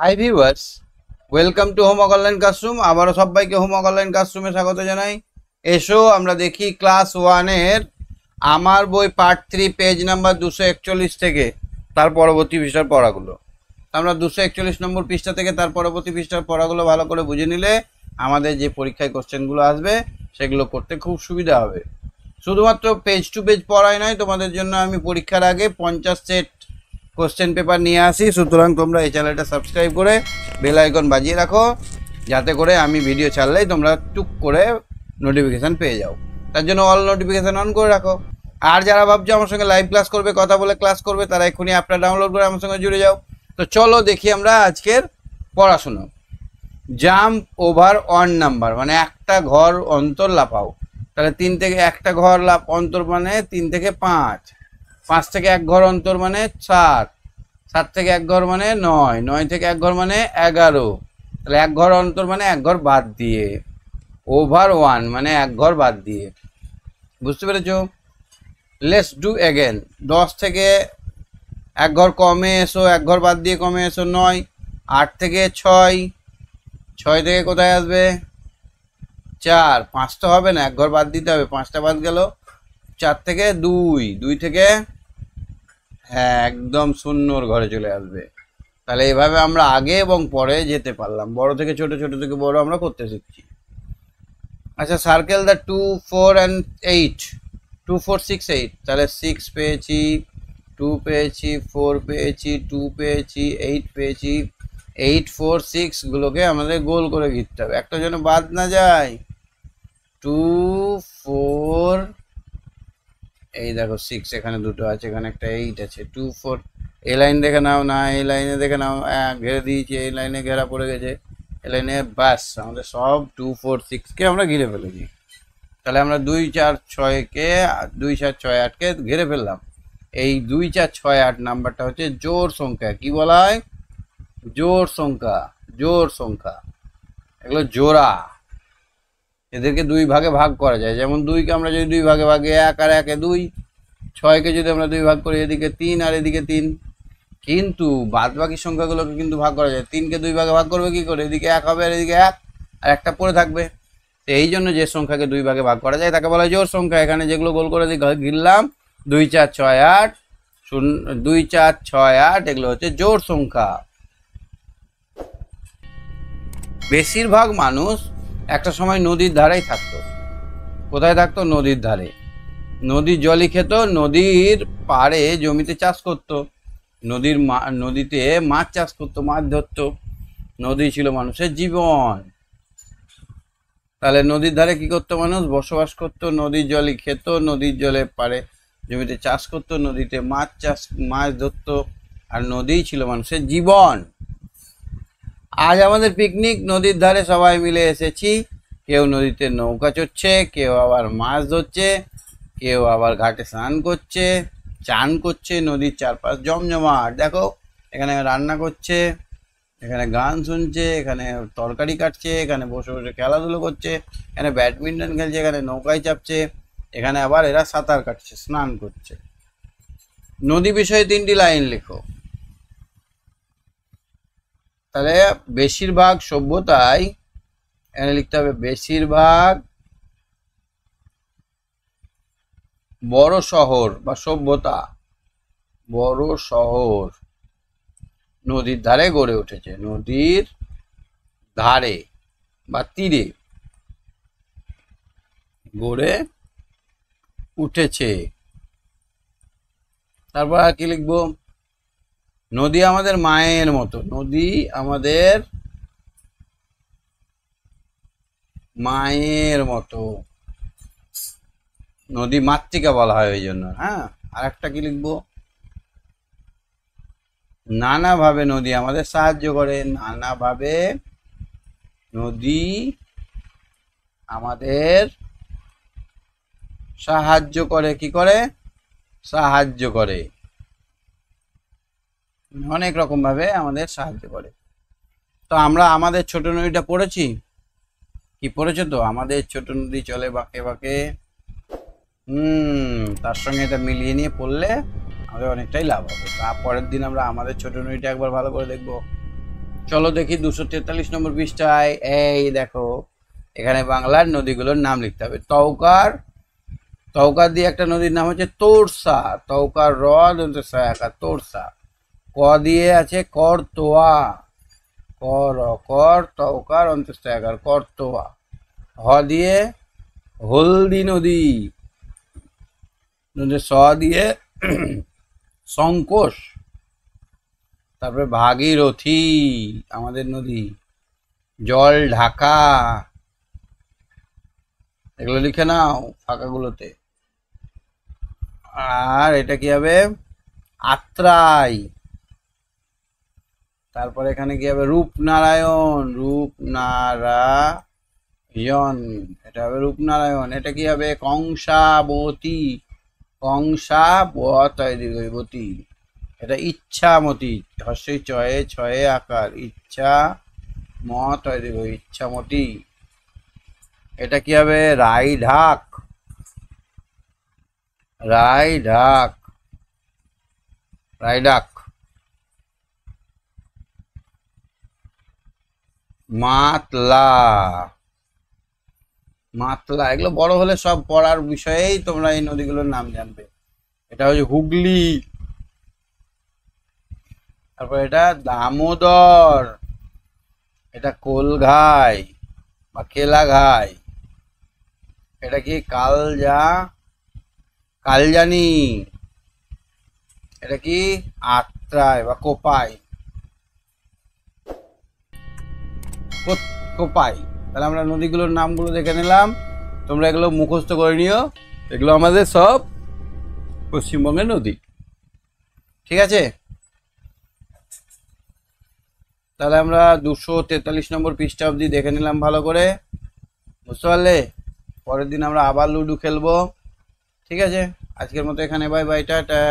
high viewers welcome to হোমক online classroom আবারও সবাইকে হোমক অনলাইন ক্লাসরুমে স্বাগত জানাই এসো আমরা দেখি ক্লাস ওয়ানের আমার বই পার্ট থ্রি পেজ নাম্বার দুশো একচল্লিশ থেকে তার পরবর্তী বিষয়ের পড়াগুলো আমরা দুশো একচল্লিশ নম্বর পৃষ্ঠা থেকে তার পরবর্তী পৃষ্ঠার পড়াগুলো ভালো করে বুঝে নিলে আমাদের যে পরীক্ষায় কোশ্চেনগুলো আসবে সেগুলো করতে খুব সুবিধা হবে শুধুমাত্র পেজ টু পেজ পড়াই নয় তোমাদের জন্য আমি পরীক্ষার আগে পঞ্চাশ সেট কোশ্চেন পেপার নিয়ে আসি সুতরাং তোমরা এই চ্যানেলটা সাবস্ক্রাইব করে বেল আইকন বাজিয়ে রাখো যাতে করে আমি ভিডিও ছাড়লেই তোমরা টুক করে নোটিফিকেশান পেয়ে যাও তার জন্য অল নোটিফিকেশান অন করে রাখো আর যারা ভাবছো আমার সঙ্গে লাইভ ক্লাস করবে কথা বলে ক্লাস করবে তারা এক্ষুনি অ্যাপটা ডাউনলোড করে আমার সঙ্গে জুড়ে যাও তো চলো দেখি আমরা আজকের পড়াশুনো জাম্প ওভার ওয়ান নাম্বার মানে একটা ঘর অন্তর লাফাও তাহলে তিন থেকে একটা ঘর লাফ অন্তর মানে তিন থেকে পাঁচ পাঁচ থেকে এক ঘর অন্তর মানে সাত সাত থেকে এক ঘর মানে নয় নয় থেকে এক ঘর মানে এগারো তাহলে এক ঘর অন্তর মানে এক ঘর বাদ দিয়ে ওভার ওয়ান মানে এক ঘর বাদ দিয়ে বুঝতে পেরেছ লেস ডু এগেন দশ থেকে এক ঘর কমে এসো এক ঘর বাদ দিয়ে কমে এসো নয় আট থেকে ছয় ছয় থেকে কোথায় আসবে চার পাঁচটা হবে না এক ঘর বাদ দিতে হবে পাঁচটা বাদ গেল চার থেকে দুই দুই থেকে হ্যাঁ একদম শূন্যর ঘরে চলে আসবে তাহলে এভাবে আমরা আগে এবং পরে যেতে পারলাম বড় থেকে ছোট ছোট থেকে বড় আমরা করতে শিখছি আচ্ছা circle the two four and eight two four six eight তাহলে সিক্স পেয়েছি টু পেয়েছি ফোর পেয়েছি টু পেয়েছি এইট পেয়েছি এইট ফোর সিক্সগুলোকে আমাদের গোল করে ঘিরতে হবে একটা যেন বাদ না যায় টু ফোর এই দেখো সিক্স এখানে দুটো আছে এখানে একটা এইট আছে টু ফোর এই লাইন দেখে নাও না এই লাইনে দেখে নাও ঘেরে দিয়েছি এই লাইনে ঘেরা পড়ে গেছে এই লাইনে ব্যাস আমাদের সব টু ফোর সিক্সকে আমরা ঘিরে ফেলেছি তাহলে আমরা দুই চার ছয়কে দুই চার ছয় আটকে ঘিরে ফেললাম এই দুই চার ছয় আট নাম্বারটা হচ্ছে জোর সংখ্যা কি বলা হয় জোর সংখ্যা জোর সংখ্যা এগুলো জোড়া এদেরকে দুই ভাগে ভাগ করা যায় যেমন দুইকে আমরা যদি দুই ভাগে ভাগে এক আর একে দুই ছয়কে যদি আমরা দুই ভাগ করি এদিকে তিন আর এদিকে তিন কিন্তু বাদ বাকি সংখ্যাগুলোকে কিন্তু ভাগ করা যায় তিনকে দুই ভাগে ভাগ করবে কি করে এদিকে এক হবে আর এদিকে এক আর একটা পরে থাকবে তো এই জন্য যে সংখ্যাকে দুই ভাগে ভাগ করা যায় তাকে বলা হয় জোর সংখ্যা এখানে যেগুলো গোল করে গিললাম দুই চার ছয় আট শূন্য দুই চার ছয় আট এগুলো হচ্ছে জোর সংখ্যা বেশিরভাগ মানুষ একটা সময় নদীর ধারেই থাকতো কোথায় থাকতো নদীর ধারে নদীর জলই খেত নদীর পাড়ে জমিতে চাষ করত নদীর নদীতে মাছ চাষ করতো মাছ ধরত নদী ছিল মানুষের জীবন তাহলে নদীর ধারে কি করতো মানুষ বসবাস করতো নদীর জলই খেত নদীর জলে পাড়ে জমিতে চাষ করতো নদীতে মাছ চাষ মাছ ধরতো আর নদীই ছিল মানুষের জীবন আজ আমাদের পিকনিক নদীর ধারে সবাই মিলে এসেছি কেউ নদীতে নৌকা চড়ছে কেউ আবার মাছ ধরছে কেউ আবার ঘাটে স্নান করছে চান করছে নদীর চারপাশ জমজমাট দেখো এখানে রান্না করছে এখানে গান শুনছে এখানে তরকারি কাটছে এখানে বসে বসে খেলাধুলো করছে এখানে ব্যাডমিন্টন খেলছে এখানে নৌকায় চাপছে এখানে আবার এরা সাঁতার কাটছে স্নান করছে নদী বিষয়ে তিনটি লাইন লেখো তাহলে বেশিরভাগ সভ্যতায় এখানে লিখতে হবে বেশিরভাগ বড় শহর বা সভ্যতা বড় শহর নদীর ধারে গড়ে উঠেছে নদীর ধারে বা তীরে গড়ে উঠেছে তারপর আর কি লিখবো নদী আমাদের মায়ের মতো নদী আমাদের মায়ের মতো নদী মাতৃকা বলা হয় ওই জন্য হ্যাঁ আর একটা কি লিখবো নানাভাবে নদী আমাদের সাহায্য করে নানাভাবে নদী আমাদের সাহায্য করে কি করে সাহায্য করে মানে অনেক রকমভাবে আমাদের সাহায্য করে তো আমরা আমাদের ছোট নদীটা পড়েছি কি পড়েছো তো আমাদের ছোট নদী চলে বাঁকে বাঁকে হুম তার সঙ্গে এটা মিলিয়ে নিয়ে পড়লে আমাদের অনেকটাই লাভ হবে তারপরের দিন আমরা আমাদের ছোট নদীটা একবার ভালো করে দেখব চলো দেখি দুশো তেতাল্লিশ নম্বর পৃষ্ঠায় এই দেখো এখানে বাংলার নদীগুলোর নাম লিখতে হবে তৌকার তৌকার দিয়ে একটা নদীর নাম হচ্ছে তোরসা তৌকার হ্রদ তোরসা ক দিয়ে আছে কর কর কর তৌকার অন্তস্থ একার কর হ দিয়ে হলদি নদী স দিয়ে সংকোষ তারপরে ভাগীরথী আমাদের নদী জল ঢাকা এগুলো লিখে নাও ফাঁকাগুলোতে আর এটা কি হবে আত্রাই তারপর এখানে কি হবে রূপনারায়ণ রূপনারায়ণ এটা হবে রূপনারায়ণ এটা কি হবে কংসাবতী কংসাবতী এটা এটা মতি হস্যই ছয়ে ছয়ে আকার ইচ্ছা মত দীর্ঘ ইচ্ছামতি এটা কি হবে রাই ঢাক রাই ঢাক রাই ঢাক মাতলা মাতলা এগুলো বড় হলে সব পড়ার বিষয়েই তোমরা এই নদীগুলোর নাম জানবে এটা হচ্ছে হুগলি তারপর এটা দামোদর এটা কোলঘাই বা কেলাঘাই এটা কি কালজা কালজানি এটা কি আত্রায় বা কোপাই পাই তাহলে আমরা নদীগুলোর নামগুলো দেখে নিলাম তোমরা এগুলো মুখস্থ করে নিও এগুলো আমাদের সব পশ্চিমবঙ্গের নদী ঠিক আছে তাহলে আমরা দুশো তেতাল্লিশ নম্বর পৃষ্ঠা দেখে নিলাম ভালো করে বুঝতে পারলে পরের দিন আমরা আবার লুডু খেলবো ঠিক আছে আজকের মতো এখানে বাই বাই টাটা